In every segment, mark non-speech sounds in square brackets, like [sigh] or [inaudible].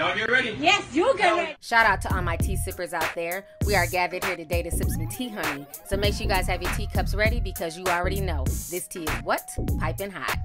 Y'all get ready. Yes, you get ready. Shout out to all my tea sippers out there. We are gathered here today to sip some tea, honey. So make sure you guys have your teacups ready because you already know this tea is what? Piping hot.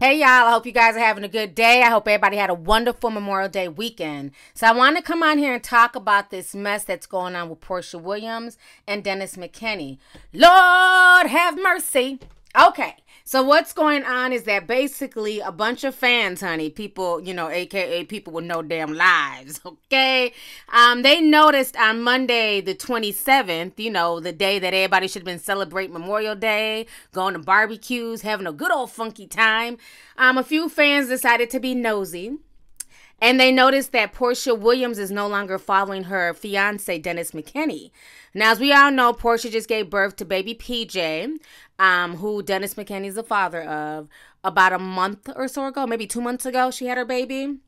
Hey y'all, I hope you guys are having a good day. I hope everybody had a wonderful Memorial Day weekend. So I want to come on here and talk about this mess that's going on with Portia Williams and Dennis McKinney. Lord have mercy. Okay. So what's going on is that basically a bunch of fans, honey, people, you know, aka people with no damn lives, [laughs] okay? Um, they noticed on Monday the 27th, you know, the day that everybody should have been celebrating Memorial Day, going to barbecues, having a good old funky time. Um, a few fans decided to be nosy and they noticed that Portia Williams is no longer following her fiance, Dennis McKinney. Now, as we all know, Portia just gave birth to baby PJ, um, who Dennis McKinney is the father of, about a month or so ago, maybe two months ago, she had her baby.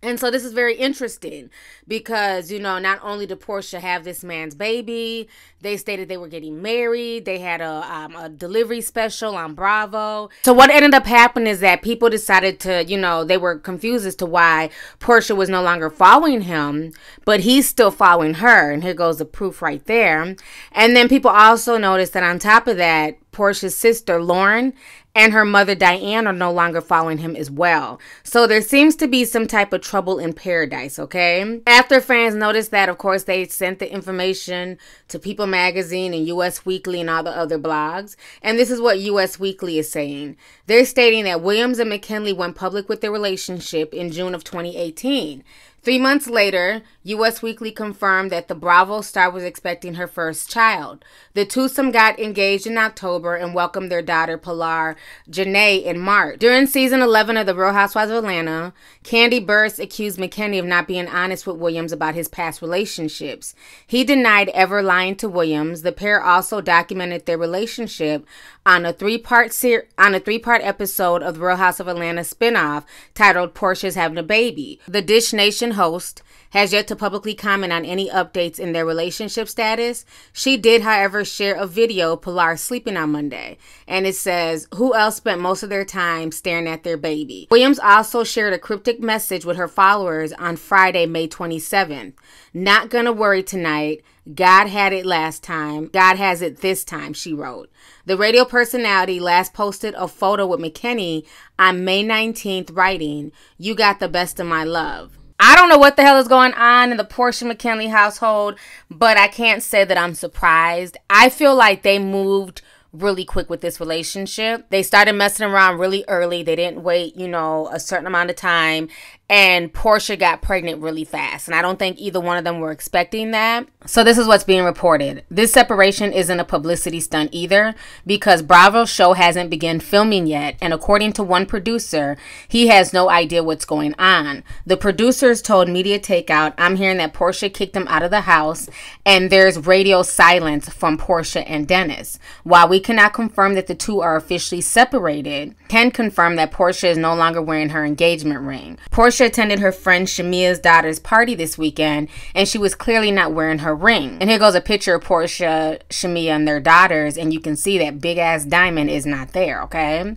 And so this is very interesting because, you know, not only did Portia have this man's baby, they stated they were getting married. They had a, um, a delivery special on Bravo. So what ended up happening is that people decided to, you know, they were confused as to why Portia was no longer following him, but he's still following her. And here goes the proof right there. And then people also noticed that on top of that, Portia's sister, Lauren, and her mother, Diane, are no longer following him as well. So there seems to be some type of trouble in paradise, okay? After fans noticed that, of course, they sent the information to People Magazine and US Weekly and all the other blogs. And this is what US Weekly is saying. They're stating that Williams and McKinley went public with their relationship in June of 2018. Three months later, US Weekly confirmed that the Bravo star was expecting her first child. The twosome got engaged in October and welcomed their daughter Pilar Janae in March. During season 11 of The Real Housewives of Atlanta, Candy Burst accused McKinney of not being honest with Williams about his past relationships. He denied ever lying to Williams. The pair also documented their relationship on a three-part ser- on a three-part episode of The Real House of Atlanta spinoff titled Portia's Having a Baby. The Dish Nation television host has yet to publicly comment on any updates in their relationship status. She did, however, share a video Pilar sleeping on Monday, and it says, Who else spent most of their time staring at their baby? Williams also shared a cryptic message with her followers on Friday, May 27th. Not gonna worry tonight. God had it last time. God has it this time, she wrote. The radio personality last posted a photo with McKinney on May 19th, writing, You got the best of my love. I don't know what the hell is going on in the Portia McKinley household, but I can't say that I'm surprised. I feel like they moved – really quick with this relationship. They started messing around really early. They didn't wait, you know, a certain amount of time. And Portia got pregnant really fast. And I don't think either one of them were expecting that. So this is what's being reported. This separation isn't a publicity stunt either because Bravo's show hasn't begun filming yet. And according to one producer, he has no idea what's going on. The producers told Media Takeout, I'm hearing that Portia kicked him out of the house and there's radio silence from Portia and Dennis. While we cannot confirm that the two are officially separated, can confirm that Portia is no longer wearing her engagement ring. Portia attended her friend Shamia's daughter's party this weekend, and she was clearly not wearing her ring. And here goes a picture of Portia, Shamia, and their daughters, and you can see that big ass diamond is not there, okay?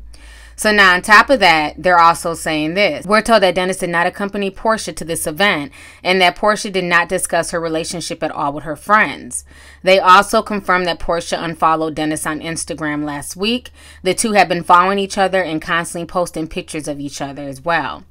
So now, on top of that, they're also saying this. We're told that Dennis did not accompany Portia to this event and that Portia did not discuss her relationship at all with her friends. They also confirmed that Portia unfollowed Dennis on Instagram last week. The two have been following each other and constantly posting pictures of each other as well.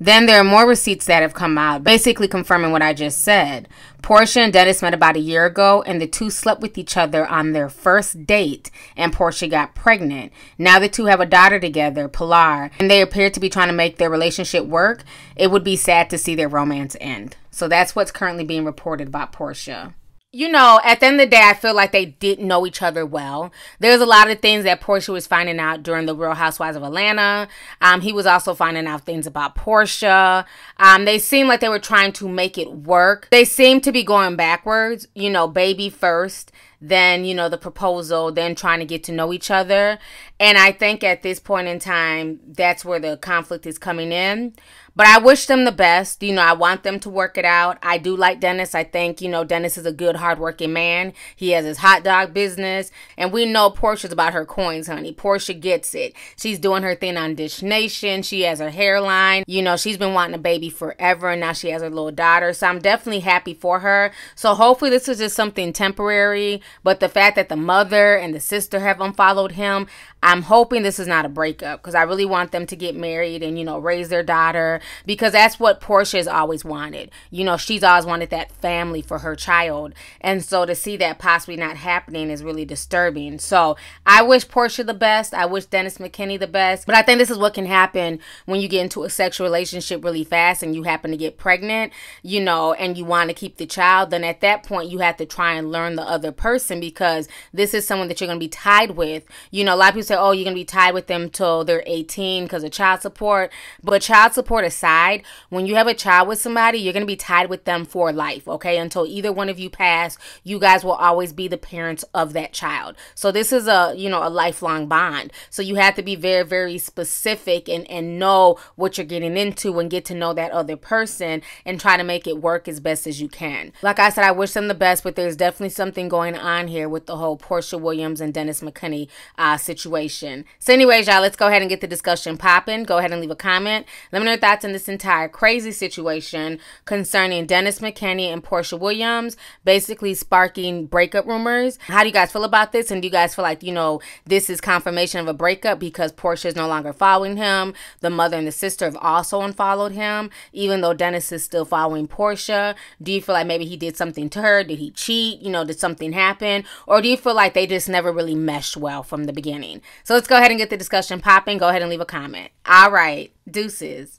Then there are more receipts that have come out, basically confirming what I just said. Portia and Dennis met about a year ago, and the two slept with each other on their first date, and Portia got pregnant. Now the two have a daughter together, Pilar, and they appear to be trying to make their relationship work. It would be sad to see their romance end. So that's what's currently being reported about Portia you know, at the end of the day, I feel like they did know each other well. There's a lot of things that Portia was finding out during the Real Housewives of Atlanta. Um, he was also finding out things about Portia. Um, they seemed like they were trying to make it work. They seemed to be going backwards, you know, baby first, then, you know, the proposal, then trying to get to know each other. And I think at this point in time, that's where the conflict is coming in. But I wish them the best. You know, I want them to work it out. I do like Dennis. I think, you know, Dennis is a good, hardworking man. He has his hot dog business. And we know Portia's about her coins, honey. Portia gets it. She's doing her thing on Dish Nation. She has her hairline. You know, she's been wanting a baby forever. And now she has her little daughter. So I'm definitely happy for her. So hopefully this is just something temporary. But the fact that the mother and the sister have unfollowed him, I'm hoping this is not a breakup because I really want them to get married and, you know, raise their daughter because that's what Portia's always wanted. You know, she's always wanted that family for her child. And so to see that possibly not happening is really disturbing. So I wish Portia the best. I wish Dennis McKinney the best. But I think this is what can happen when you get into a sexual relationship really fast and you happen to get pregnant, you know, and you want to keep the child. Then at that point, you have to try and learn the other person because this is someone that you're going to be tied with. You know, a lot of people say, oh, you're going to be tied with them till they're 18 because of child support. But child support aside, when you have a child with somebody, you're going to be tied with them for life, okay? Until either one of you pass, you guys will always be the parents of that child. So this is a, you know, a lifelong bond. So you have to be very, very specific and, and know what you're getting into and get to know that other person and try to make it work as best as you can. Like I said, I wish them the best, but there's definitely something going on here with the whole Portia Williams and Dennis McKinney uh, situation situation. So, anyways, y'all, let's go ahead and get the discussion popping. Go ahead and leave a comment. Let me know your thoughts on this entire crazy situation concerning Dennis McKinney and Portia Williams, basically sparking breakup rumors. How do you guys feel about this? And do you guys feel like, you know, this is confirmation of a breakup because Portia is no longer following him? The mother and the sister have also unfollowed him, even though Dennis is still following Portia. Do you feel like maybe he did something to her? Did he cheat? You know, did something happen? Or do you feel like they just never really meshed well from the beginning? So let's go ahead and get the discussion popping. Go ahead and leave a comment. All right, deuces.